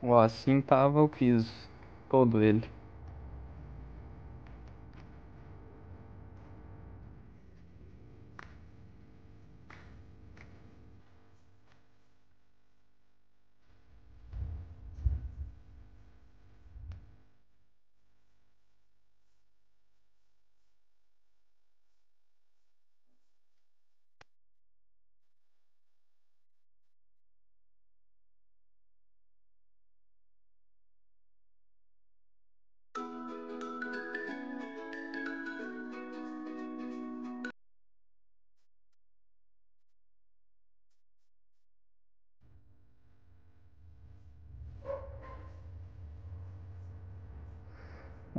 O assim tava o piso, todo ele.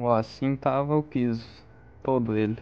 Ó, assim tava o piso, todo ele.